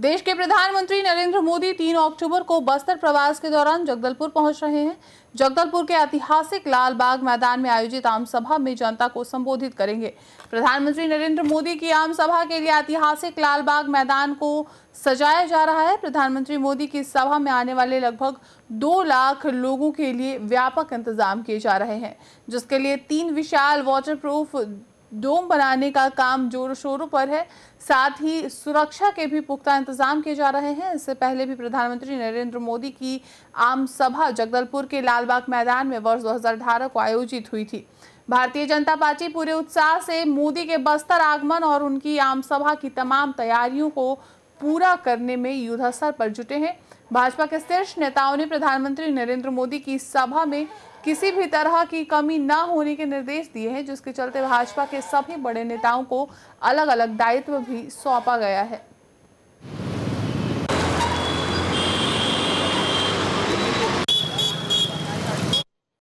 देश के प्रधानमंत्री नरेंद्र मोदी 3 अक्टूबर को बस्तर प्रवास के दौरान जगदलपुर पहुंच रहे हैं जगदलपुर के ऐतिहासिक लाल बाग मैदान में आयोजित आम सभा में जनता को संबोधित करेंगे प्रधानमंत्री नरेंद्र मोदी की आम सभा के लिए ऐतिहासिक लाल बाग मैदान को सजाया जा रहा है प्रधानमंत्री मोदी की सभा में आने वाले लगभग दो लाख लोगों के लिए व्यापक इंतजाम किए जा रहे हैं जिसके लिए तीन विशाल वाटर डोम बनाने का काम जोर शोरों पर है साथ ही सुरक्षा के भी पुख्ता इंतजाम किए जा रहे हैं इससे पहले भी प्रधानमंत्री नरेंद्र मोदी की आम सभा जगदलपुर के लालबाग मैदान में वर्ष 2018 को आयोजित हुई थी भारतीय जनता पार्टी पूरे उत्साह से मोदी के बस्तर आगमन और उनकी आम सभा की तमाम तैयारियों को पूरा करने में युद्धस्तर पर जुटे हैं भाजपा के शीर्ष नेताओं ने प्रधानमंत्री नरेंद्र मोदी की सभा में किसी भी तरह की कमी न होने के निर्देश दिए हैं जिसके चलते भाजपा के सभी बड़े नेताओं को अलग अलग दायित्व भी सौंपा गया है